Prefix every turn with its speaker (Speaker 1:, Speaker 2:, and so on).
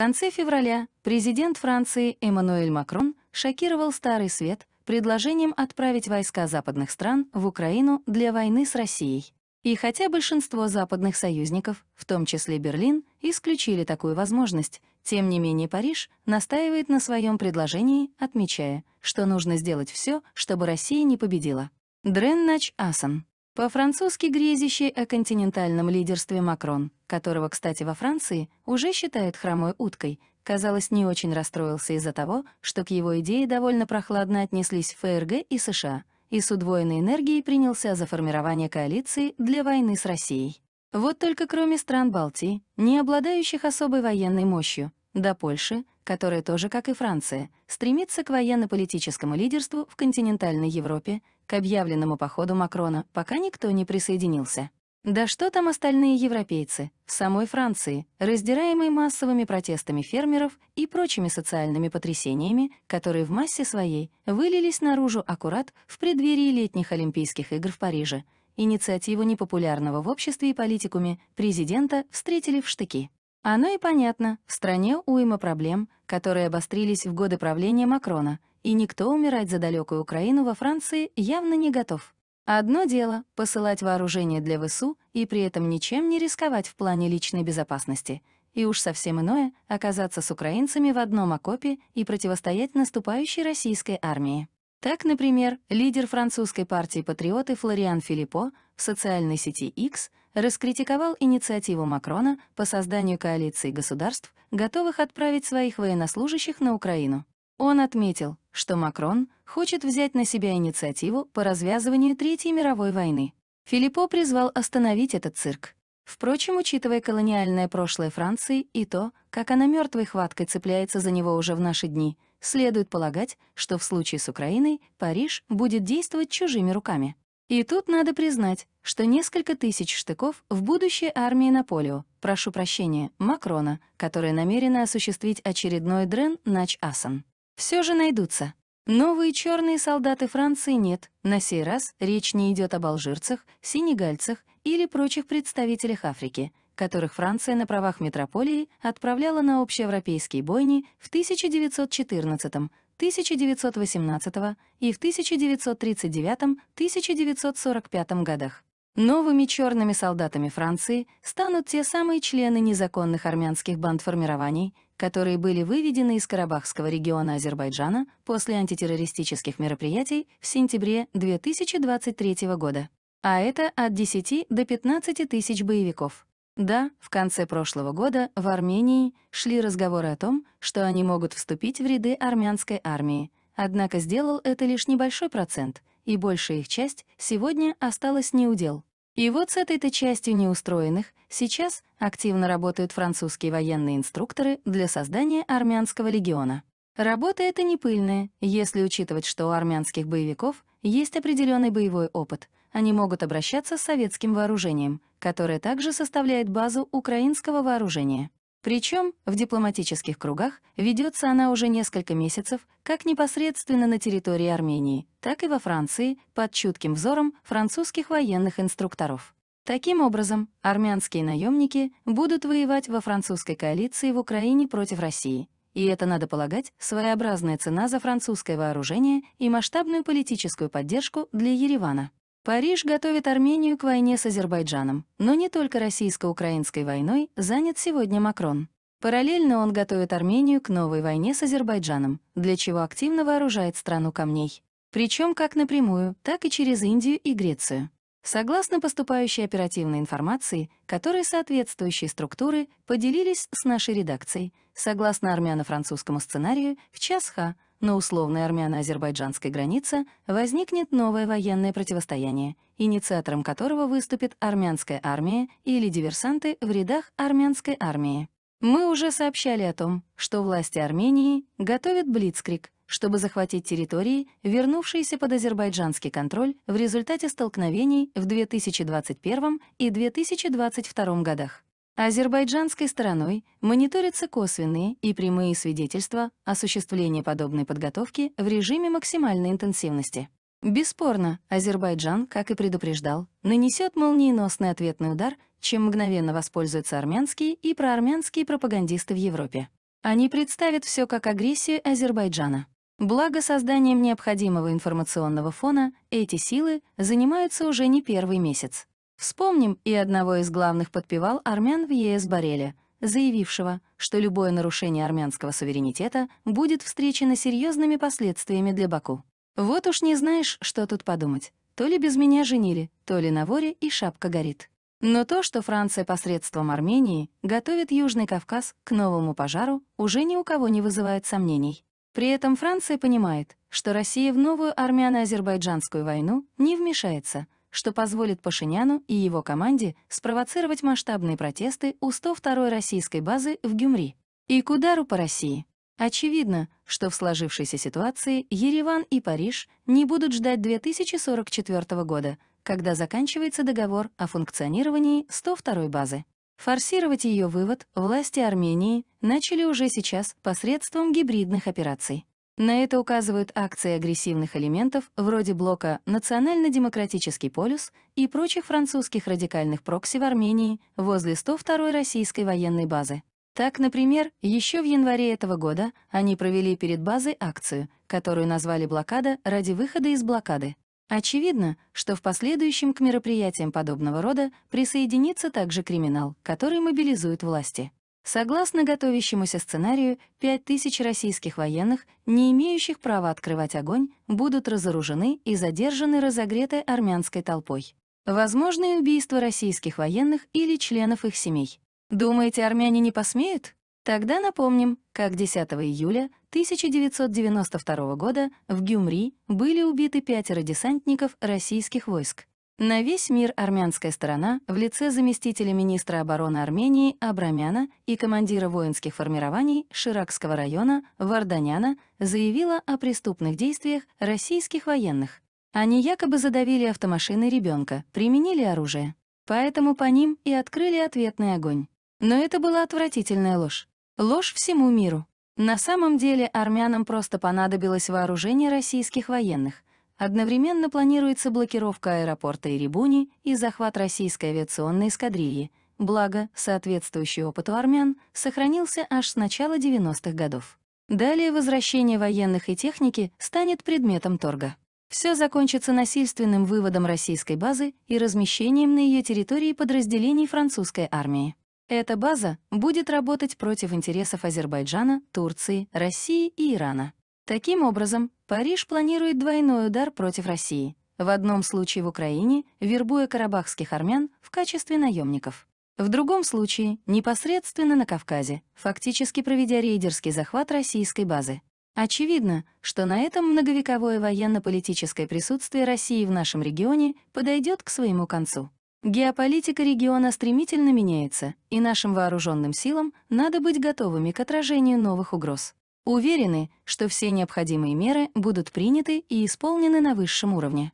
Speaker 1: В конце февраля президент Франции Эммануэль Макрон шокировал Старый Свет предложением отправить войска западных стран в Украину для войны с Россией. И хотя большинство западных союзников, в том числе Берлин, исключили такую возможность, тем не менее Париж настаивает на своем предложении, отмечая, что нужно сделать все, чтобы Россия не победила. Дреннач Асан по-французски грезящий о континентальном лидерстве Макрон, которого, кстати, во Франции уже считают хромой уткой, казалось, не очень расстроился из-за того, что к его идее довольно прохладно отнеслись ФРГ и США, и с удвоенной энергией принялся за формирование коалиции для войны с Россией. Вот только кроме стран Балтии, не обладающих особой военной мощью, до Польши, которая тоже, как и Франция, стремится к военно-политическому лидерству в континентальной Европе, к объявленному походу Макрона, пока никто не присоединился. Да что там остальные европейцы, в самой Франции, раздираемой массовыми протестами фермеров и прочими социальными потрясениями, которые в массе своей вылились наружу аккурат в преддверии летних Олимпийских игр в Париже. Инициативу непопулярного в обществе и политикуме президента встретили в штыки. Оно и понятно, в стране уйма проблем, которые обострились в годы правления Макрона, и никто умирать за далекую Украину во Франции явно не готов. Одно дело — посылать вооружение для ВСУ и при этом ничем не рисковать в плане личной безопасности. И уж совсем иное — оказаться с украинцами в одном окопе и противостоять наступающей российской армии. Так, например, лидер французской партии «Патриоты» Флориан Филиппо в социальной сети X раскритиковал инициативу Макрона по созданию коалиции государств, готовых отправить своих военнослужащих на Украину. Он отметил, что Макрон хочет взять на себя инициативу по развязыванию Третьей мировой войны. Филиппо призвал остановить этот цирк. Впрочем, учитывая колониальное прошлое Франции и то, как она мертвой хваткой цепляется за него уже в наши дни, следует полагать, что в случае с Украиной Париж будет действовать чужими руками. И тут надо признать, что несколько тысяч штыков в будущей армии Наполео, прошу прощения, Макрона, которые намерены осуществить очередной дрен нач асан Все же найдутся. Новые черные солдаты Франции нет, на сей раз речь не идет об алжирцах, синегальцах или прочих представителях Африки, которых Франция на правах метрополии отправляла на общеевропейские бойни в 1914, 1918 и в 1939-1945 годах. Новыми черными солдатами Франции станут те самые члены незаконных армянских бандформирований, которые были выведены из Карабахского региона Азербайджана после антитеррористических мероприятий в сентябре 2023 года. А это от 10 до 15 тысяч боевиков. Да, в конце прошлого года в Армении шли разговоры о том, что они могут вступить в ряды армянской армии, однако сделал это лишь небольшой процент — и большая их часть сегодня осталась неудел. И вот с этой-то частью неустроенных сейчас активно работают французские военные инструкторы для создания армянского легиона. Работа эта не пыльная, если учитывать, что у армянских боевиков есть определенный боевой опыт. Они могут обращаться с советским вооружением, которое также составляет базу украинского вооружения. Причем в дипломатических кругах ведется она уже несколько месяцев как непосредственно на территории Армении, так и во Франции под чутким взором французских военных инструкторов. Таким образом, армянские наемники будут воевать во французской коалиции в Украине против России. И это, надо полагать, своеобразная цена за французское вооружение и масштабную политическую поддержку для Еревана. Париж готовит Армению к войне с Азербайджаном, но не только российско-украинской войной занят сегодня Макрон. Параллельно он готовит Армению к новой войне с Азербайджаном, для чего активно вооружает страну камней. Причем как напрямую, так и через Индию и Грецию. Согласно поступающей оперативной информации, которой соответствующие структуры поделились с нашей редакцией, согласно армяно-французскому сценарию, в час Х – на условной армяно-азербайджанской границе возникнет новое военное противостояние, инициатором которого выступит армянская армия или диверсанты в рядах армянской армии. Мы уже сообщали о том, что власти Армении готовят блицкрик, чтобы захватить территории, вернувшиеся под азербайджанский контроль в результате столкновений в 2021 и 2022 годах. Азербайджанской стороной мониторятся косвенные и прямые свидетельства осуществления подобной подготовки в режиме максимальной интенсивности. Бесспорно, Азербайджан, как и предупреждал, нанесет молниеносный ответный удар, чем мгновенно воспользуются армянские и проармянские пропагандисты в Европе. Они представят все как агрессию Азербайджана. Благо созданием необходимого информационного фона эти силы занимаются уже не первый месяц. Вспомним и одного из главных подпевал армян в ЕС Бареля, заявившего, что любое нарушение армянского суверенитета будет встречено серьезными последствиями для Баку. Вот уж не знаешь, что тут подумать. То ли без меня женили, то ли на воре и шапка горит. Но то, что Франция посредством Армении готовит Южный Кавказ к новому пожару, уже ни у кого не вызывает сомнений. При этом Франция понимает, что Россия в новую армяно-азербайджанскую войну не вмешается — что позволит Пашиняну и его команде спровоцировать масштабные протесты у 102-й российской базы в Гюмри и к удару по России. Очевидно, что в сложившейся ситуации Ереван и Париж не будут ждать 2044 года, когда заканчивается договор о функционировании 102-й базы. Форсировать ее вывод власти Армении начали уже сейчас посредством гибридных операций. На это указывают акции агрессивных элементов вроде блока «Национально-демократический полюс» и прочих французских радикальных прокси в Армении возле 102-й российской военной базы. Так, например, еще в январе этого года они провели перед базой акцию, которую назвали «Блокада» ради выхода из блокады. Очевидно, что в последующем к мероприятиям подобного рода присоединится также криминал, который мобилизует власти. Согласно готовящемуся сценарию, 5000 российских военных, не имеющих права открывать огонь, будут разоружены и задержаны разогретой армянской толпой. Возможные убийства российских военных или членов их семей. Думаете, армяне не посмеют? Тогда напомним, как 10 июля 1992 года в Гюмри были убиты пятеро десантников российских войск. На весь мир армянская сторона в лице заместителя министра обороны Армении Абрамяна и командира воинских формирований Ширакского района Варданяна заявила о преступных действиях российских военных. Они якобы задавили автомашины ребенка, применили оружие. Поэтому по ним и открыли ответный огонь. Но это была отвратительная ложь. Ложь всему миру. На самом деле армянам просто понадобилось вооружение российских военных, Одновременно планируется блокировка аэропорта Ирибуни и захват российской авиационной эскадрильи, благо, соответствующий опыту армян сохранился аж с начала 90-х годов. Далее возвращение военных и техники станет предметом торга. Все закончится насильственным выводом российской базы и размещением на ее территории подразделений французской армии. Эта база будет работать против интересов Азербайджана, Турции, России и Ирана. Таким образом, Париж планирует двойной удар против России. В одном случае в Украине, вербуя карабахских армян в качестве наемников. В другом случае, непосредственно на Кавказе, фактически проведя рейдерский захват российской базы. Очевидно, что на этом многовековое военно-политическое присутствие России в нашем регионе подойдет к своему концу. Геополитика региона стремительно меняется, и нашим вооруженным силам надо быть готовыми к отражению новых угроз. Уверены, что все необходимые меры будут приняты и исполнены на высшем уровне.